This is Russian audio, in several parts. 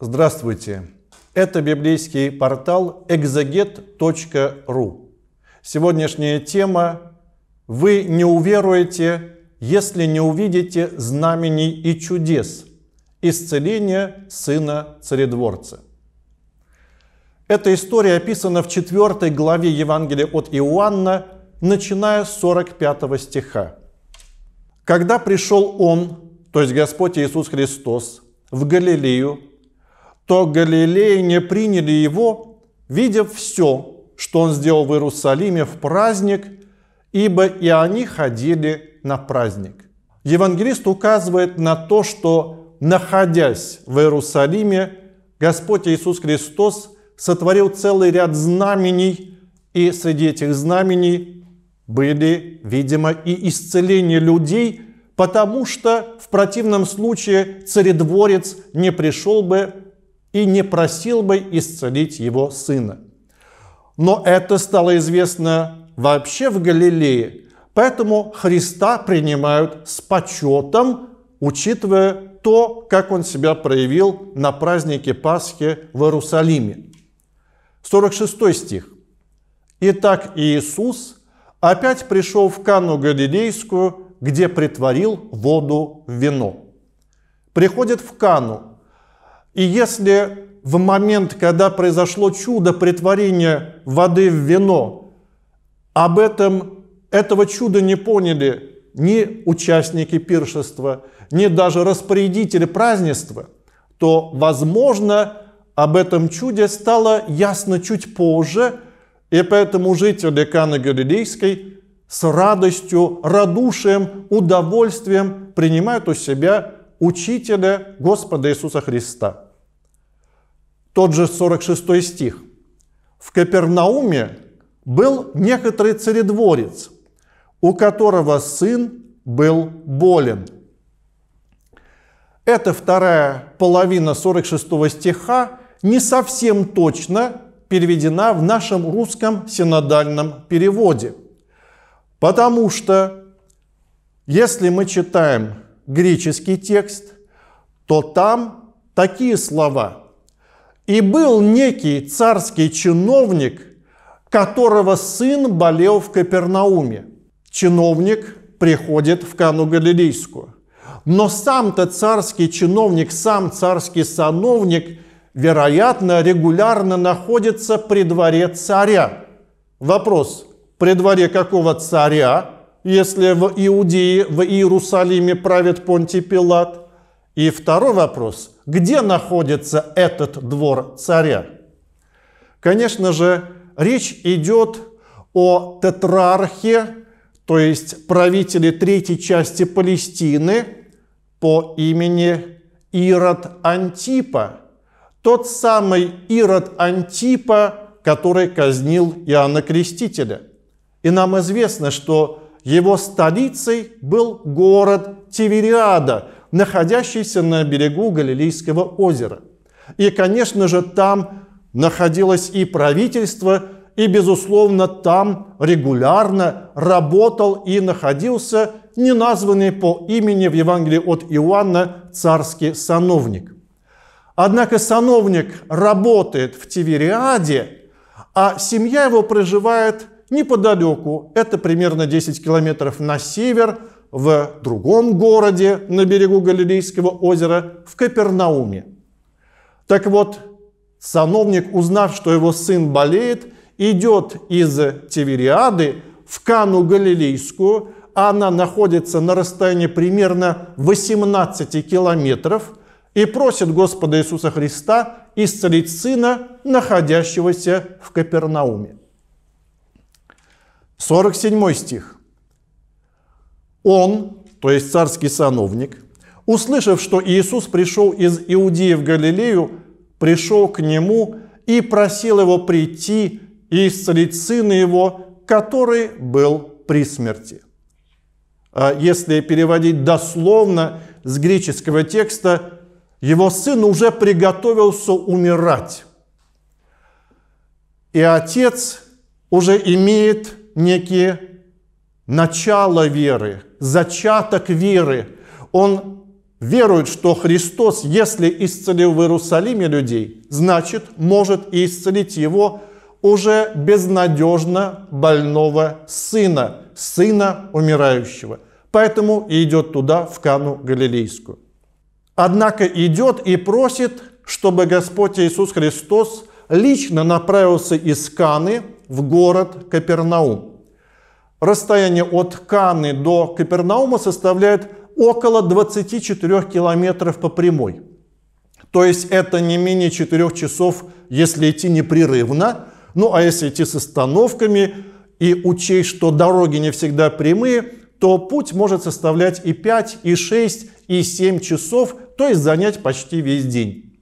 Здравствуйте! Это библейский портал exeget.ru. Сегодняшняя тема «Вы не уверуете, если не увидите знамений и чудес» исцеление сына царедворца. Эта история описана в 4 главе Евангелия от Иоанна, начиная с 45 стиха. «Когда пришел Он, то есть Господь Иисус Христос, в Галилею, то Галилеи не приняли его, видя все, что он сделал в Иерусалиме в праздник, ибо и они ходили на праздник. Евангелист указывает на то, что, находясь в Иерусалиме, Господь Иисус Христос сотворил целый ряд знамений, и среди этих знамений были, видимо, и исцеление людей, потому что в противном случае царедворец не пришел бы и не просил бы исцелить его сына. Но это стало известно вообще в Галилее, поэтому Христа принимают с почетом, учитывая то, как он себя проявил на празднике Пасхи в Иерусалиме. 46 стих. «Итак Иисус опять пришел в Кану Галилейскую, где притворил воду в вино. Приходит в Кану, и если в момент, когда произошло чудо притворения воды в вино, об этом, этого чуда не поняли ни участники пиршества, ни даже распорядители празднества, то, возможно, об этом чуде стало ясно чуть позже, и поэтому жители Каны Галилейской с радостью, радушием, удовольствием принимают у себя учителя Господа Иисуса Христа – тот же 46 стих. В Капернауме был некоторый царедворец, у которого сын был болен. Эта вторая половина 46 стиха не совсем точно переведена в нашем русском синодальном переводе. Потому что если мы читаем греческий текст, то там такие слова и был некий царский чиновник, которого сын болел в Капернауме. Чиновник приходит в Кану Галилейскую. Но сам-то царский чиновник, сам царский сановник, вероятно, регулярно находится при дворе царя. Вопрос, при дворе какого царя, если в Иудее, в Иерусалиме правит Понтий Пилат – и второй вопрос, где находится этот двор царя? Конечно же, речь идет о тетрархе, то есть правителе третьей части Палестины по имени Ирод Антипа. Тот самый Ирод Антипа, который казнил Иоанна Крестителя. И нам известно, что его столицей был город Тивериада – находящийся на берегу Галилейского озера. И, конечно же, там находилось и правительство, и, безусловно, там регулярно работал и находился неназванный по имени в Евангелии от Иоанна царский сановник. Однако сановник работает в Тивериаде, а семья его проживает неподалеку, это примерно 10 километров на север, в другом городе на берегу Галилейского озера, в Капернауме. Так вот, сановник, узнав, что его сын болеет, идет из Тевериады в Кану Галилейскую, она находится на расстоянии примерно 18 километров, и просит Господа Иисуса Христа исцелить сына, находящегося в Капернауме. 47 стих. Он, то есть царский сановник, услышав, что Иисус пришел из Иудеи в Галилею, пришел к нему и просил его прийти и исцелить сына его, который был при смерти. А если переводить дословно с греческого текста, его сын уже приготовился умирать. И отец уже имеет некие начало веры, зачаток веры. Он верует, что Христос, если исцелил в Иерусалиме людей, значит, может и исцелить его уже безнадежно больного сына, сына умирающего. Поэтому и идет туда, в Кану Галилейскую. Однако идет и просит, чтобы Господь Иисус Христос лично направился из Каны в город Капернаум. Расстояние от Каны до Капернаума составляет около 24 километров по прямой. То есть это не менее 4 часов, если идти непрерывно. Ну а если идти с остановками и учесть, что дороги не всегда прямые, то путь может составлять и 5, и 6, и 7 часов, то есть занять почти весь день.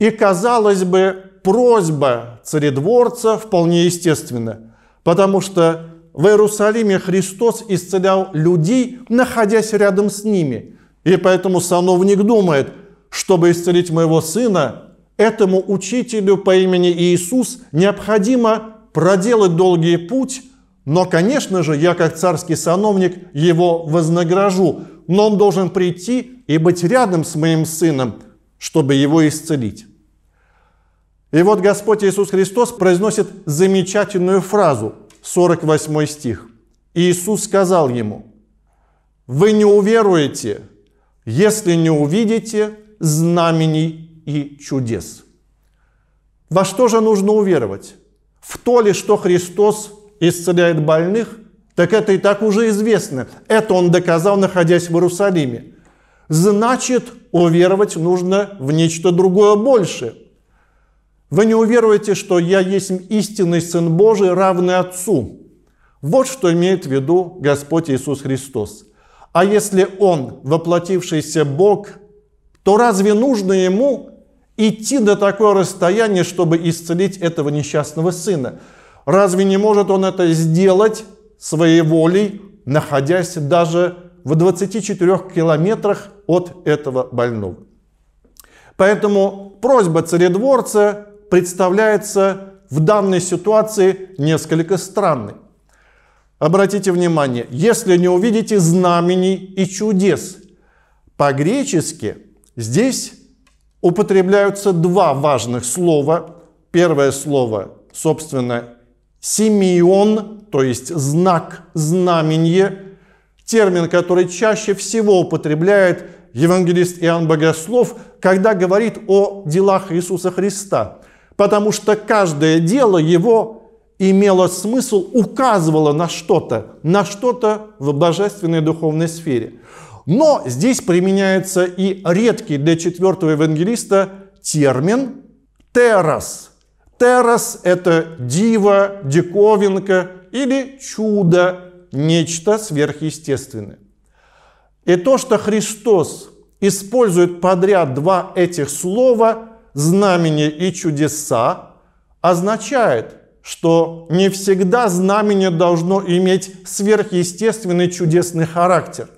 И казалось бы, просьба царедворца вполне естественна, потому что в Иерусалиме Христос исцелял людей, находясь рядом с ними. И поэтому сановник думает, чтобы исцелить моего сына, этому учителю по имени Иисус необходимо проделать долгий путь, но, конечно же, я как царский сановник его вознагражу, но он должен прийти и быть рядом с моим сыном, чтобы его исцелить. И вот Господь Иисус Христос произносит замечательную фразу. 48 стих. Иисус сказал ему, «Вы не уверуете, если не увидите знамений и чудес». Во что же нужно уверовать? В то ли, что Христос исцеляет больных, так это и так уже известно. Это он доказал, находясь в Иерусалиме. Значит, уверовать нужно в нечто другое большее. Вы не уверуете, что я есть истинный Сын Божий, равный Отцу. Вот что имеет в виду Господь Иисус Христос. А если Он воплотившийся Бог, то разве нужно Ему идти до такое расстояние, чтобы исцелить этого несчастного сына? Разве не может Он это сделать своей волей, находясь даже в 24 километрах от этого больного? Поэтому просьба царедворца представляется в данной ситуации несколько странной. Обратите внимание, если не увидите знамений и чудес, по-гречески здесь употребляются два важных слова. Первое слово, собственно, симеон, то есть знак, знамение, термин, который чаще всего употребляет евангелист Иоанн Богослов, когда говорит о делах Иисуса Христа потому что каждое дело его имело смысл, указывало на что-то, на что-то в божественной духовной сфере. Но здесь применяется и редкий для четвертого евангелиста термин «террас». «Террас» — это дива, диковинка или чудо, нечто сверхъестественное. И то, что Христос использует подряд два этих слова – знамения и чудеса означает, что не всегда знамение должно иметь сверхъестественный чудесный характер.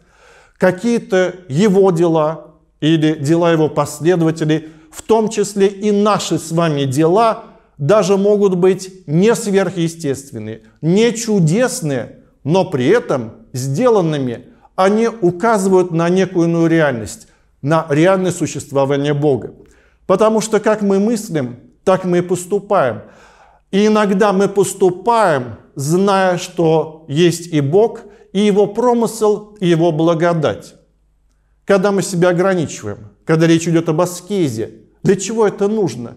Какие-то его дела или дела его последователей, в том числе и наши с вами дела, даже могут быть не сверхъестественные, не чудесные, но при этом сделанными они указывают на некую иную реальность, на реальное существование Бога. Потому что как мы мыслим, так мы и поступаем. И иногда мы поступаем, зная, что есть и Бог, и Его промысел, и Его благодать. Когда мы себя ограничиваем, когда речь идет об аскезе, для чего это нужно?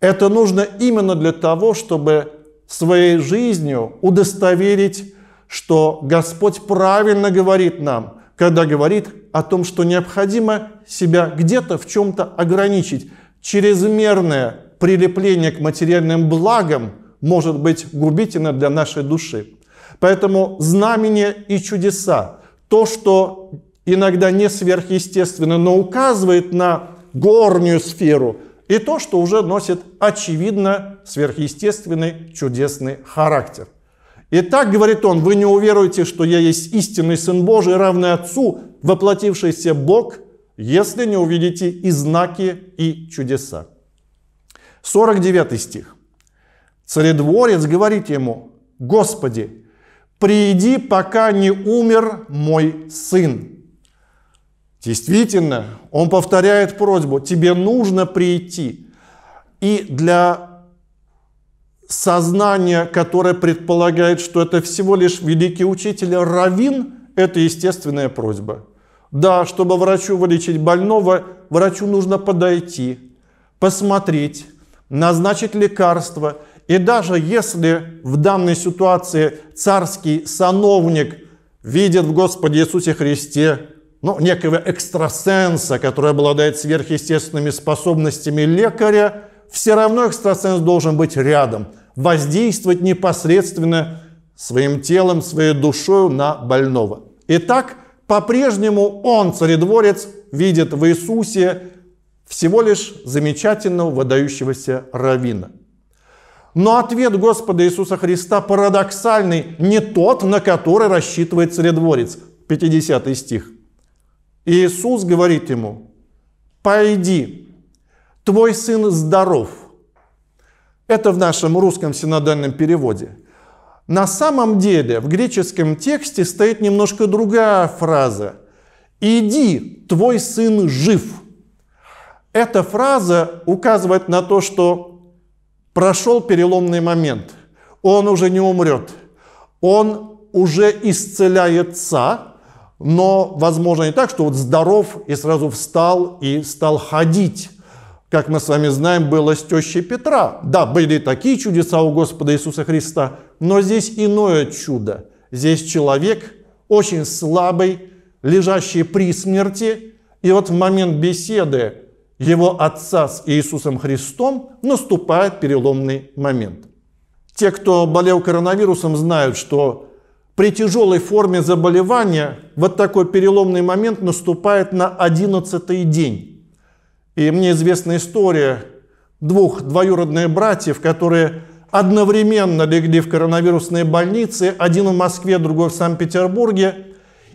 Это нужно именно для того, чтобы своей жизнью удостоверить, что Господь правильно говорит нам – когда говорит о том, что необходимо себя где-то в чем-то ограничить. Чрезмерное прилепление к материальным благам может быть губительно для нашей души. Поэтому знамения и чудеса, то, что иногда не сверхъестественно, но указывает на горнюю сферу, и то, что уже носит очевидно сверхъестественный чудесный характер – Итак, говорит он, вы не уверуете, что я есть истинный Сын Божий, равный Отцу, воплотившийся Бог, если не увидите и знаки, и чудеса. 49 стих. Царедворец говорит ему, «Господи, приди, пока не умер мой сын». Действительно, он повторяет просьбу, тебе нужно прийти. И для сознание, которое предполагает, что это всего лишь великий учитель Равин, это естественная просьба. Да, чтобы врачу вылечить больного, врачу нужно подойти, посмотреть, назначить лекарство. И даже если в данной ситуации царский сановник видит в Господе Иисусе Христе ну, некого экстрасенса, который обладает сверхъестественными способностями лекаря, все равно экстрасенс должен быть рядом – воздействовать непосредственно своим телом, своей душою на больного. Итак, по-прежнему он, царедворец, видит в Иисусе всего лишь замечательного, выдающегося равина. Но ответ Господа Иисуса Христа парадоксальный, не тот, на который рассчитывает царедворец. 50 стих. Иисус говорит ему, «Пойди, твой сын здоров». Это в нашем русском синодальном переводе. На самом деле в греческом тексте стоит немножко другая фраза. «Иди, твой сын жив». Эта фраза указывает на то, что прошел переломный момент. Он уже не умрет. Он уже исцеляется, но, возможно, не так, что вот здоров и сразу встал и стал ходить как мы с вами знаем, было с тещей Петра. Да, были такие чудеса у Господа Иисуса Христа, но здесь иное чудо. Здесь человек очень слабый, лежащий при смерти, и вот в момент беседы его отца с Иисусом Христом наступает переломный момент. Те, кто болел коронавирусом, знают, что при тяжелой форме заболевания вот такой переломный момент наступает на 11 день. И мне известна история двух двоюродных братьев, которые одновременно легли в коронавирусные больницы, один в Москве, другой в Санкт-Петербурге,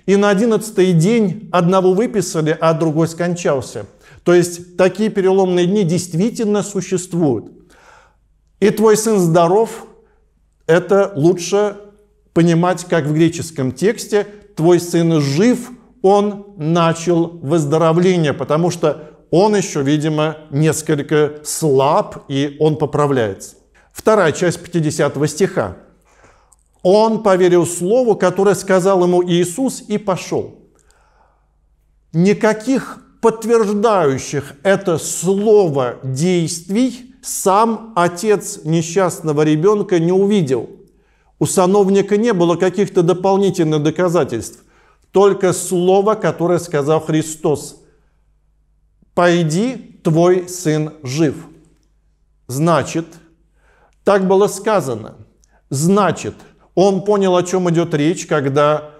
и на одиннадцатый день одного выписали, а другой скончался. То есть такие переломные дни действительно существуют. И твой сын здоров, это лучше понимать, как в греческом тексте, твой сын жив, он начал выздоровление, потому что он еще, видимо, несколько слаб, и он поправляется. Вторая часть 50 стиха. Он поверил слову, которое сказал ему Иисус, и пошел. Никаких подтверждающих это слово действий сам отец несчастного ребенка не увидел. У сановника не было каких-то дополнительных доказательств, только слово, которое сказал Христос – пойди, твой сын жив. Значит, так было сказано. Значит, он понял, о чем идет речь, когда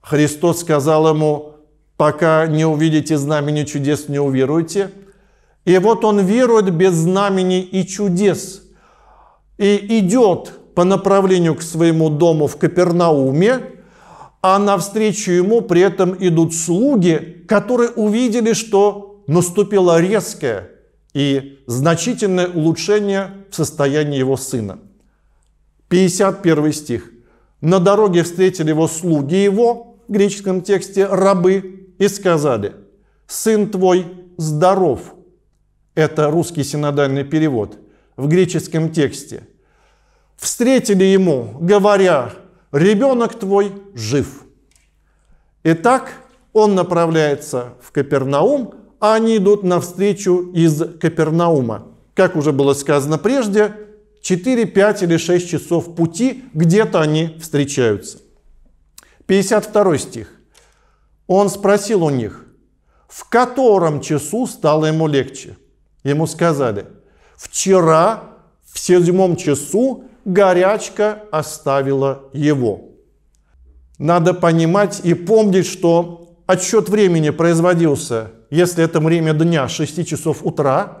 Христос сказал ему, пока не увидите знамени чудес, не уверуйте. И вот он верует без знамений и чудес. И идет по направлению к своему дому в Капернауме, а навстречу ему при этом идут слуги, которые увидели, что наступило резкое и значительное улучшение в состоянии его сына. 51 стих. «На дороге встретили его слуги его, в греческом тексте рабы, и сказали, «Сын твой здоров». Это русский синодальный перевод в греческом тексте. Встретили ему, говоря, «Ребенок твой жив». Итак, он направляется в Капернаум, а они идут навстречу из Капернаума. Как уже было сказано прежде, 4, 5 или 6 часов пути где-то они встречаются. 52 стих. Он спросил у них, в котором часу стало ему легче? Ему сказали, вчера в седьмом часу горячка оставила его. Надо понимать и помнить, что отсчет времени производился если это время дня 6 часов утра,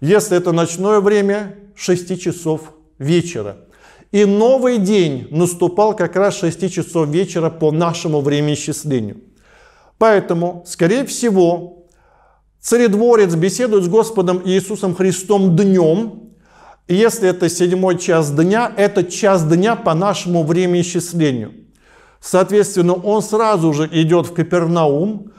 если это ночное время 6 часов вечера. И новый день наступал как раз 6 часов вечера по нашему времени Поэтому, скорее всего, царедворец беседует с Господом Иисусом Христом днем. если это седьмой час дня, это час дня по нашему времени Соответственно, он сразу же идет в Капернаум,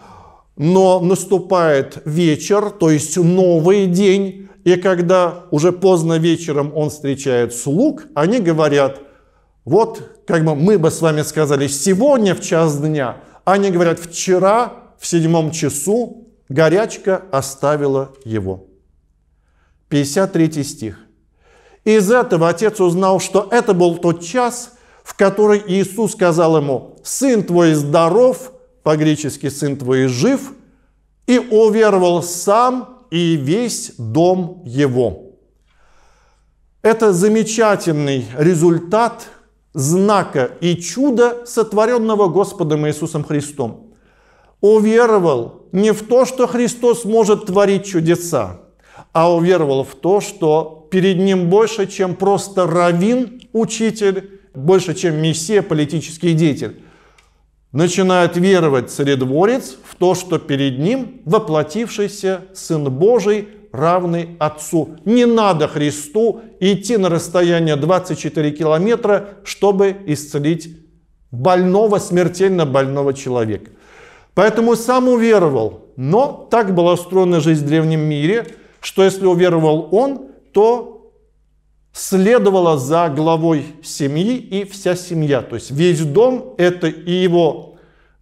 но наступает вечер, то есть новый день, и когда уже поздно вечером он встречает слуг, они говорят, вот как бы мы бы с вами сказали сегодня в час дня, они говорят, вчера в седьмом часу горячка оставила его. 53 стих. Из этого отец узнал, что это был тот час, в который Иисус сказал ему, «Сын твой здоров, по-гречески «сын твой жив», и уверовал сам и весь дом его. Это замечательный результат знака и чуда, сотворенного Господом Иисусом Христом. Уверовал не в то, что Христос может творить чудеса, а уверовал в то, что перед ним больше, чем просто равин, учитель, больше, чем мессия, политический деятель начинает веровать царедворец в то, что перед ним воплотившийся Сын Божий, равный Отцу. Не надо Христу идти на расстояние 24 километра, чтобы исцелить больного, смертельно больного человека. Поэтому сам уверовал, но так была устроена жизнь в древнем мире, что если уверовал он, то следовала за главой семьи и вся семья. То есть весь дом – это и его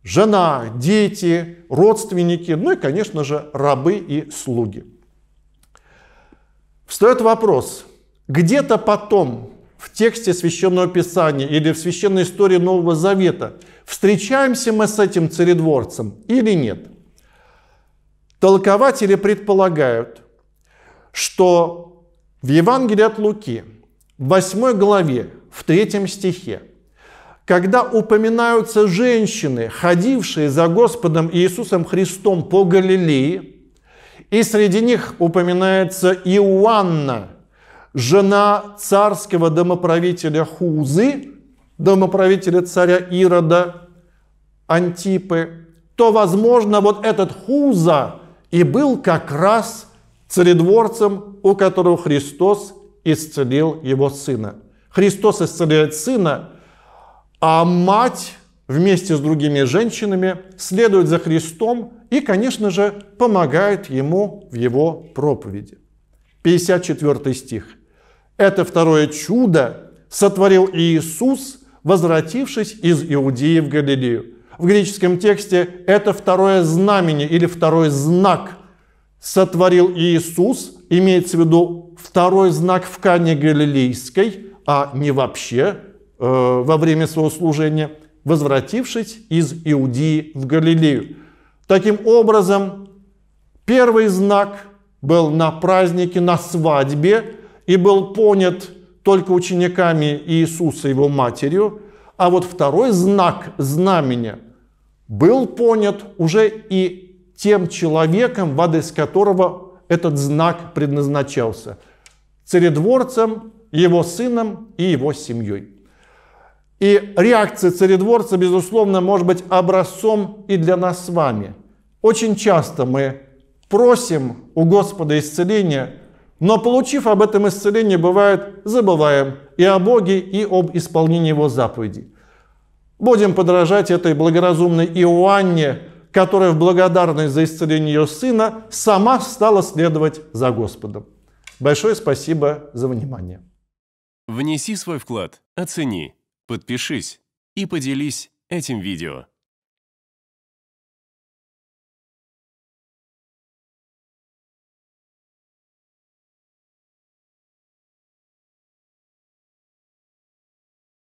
жена, дети, родственники, ну и, конечно же, рабы и слуги. Встает вопрос, где-то потом в тексте Священного Писания или в Священной истории Нового Завета встречаемся мы с этим царедворцем или нет? Толкователи предполагают, что в Евангелии от Луки, в 8 главе, в 3 стихе, когда упоминаются женщины, ходившие за Господом Иисусом Христом по Галилее, и среди них упоминается Иоанна, жена царского домоправителя Хузы, домоправителя царя Ирода, Антипы, то, возможно, вот этот Хуза и был как раз царедворцем, у которого Христос исцелил его сына. Христос исцеляет сына, а мать вместе с другими женщинами следует за Христом и, конечно же, помогает ему в его проповеди. 54 стих. Это второе чудо сотворил Иисус, возвратившись из Иудеи в Галилею. В греческом тексте это второе знамение или второй знак, сотворил Иисус, имеется в виду второй знак в Кане Галилейской, а не вообще э, во время своего служения, возвратившись из Иудеи в Галилею. Таким образом, первый знак был на празднике, на свадьбе, и был понят только учениками Иисуса, его матерью, а вот второй знак, знамение, был понят уже и тем человеком, в адрес которого этот знак предназначался. Царедворцем, его сыном и его семьей. И реакция царедворца, безусловно, может быть образцом и для нас с вами. Очень часто мы просим у Господа исцеления, но получив об этом исцеление, бывает, забываем и о Боге, и об исполнении Его заповедей. Будем подражать этой благоразумной Иоанне, которая в благодарность за исцеление ее сына сама стала следовать за Господом. Большое спасибо за внимание. Внеси свой вклад, оцени, подпишись и поделись этим видео.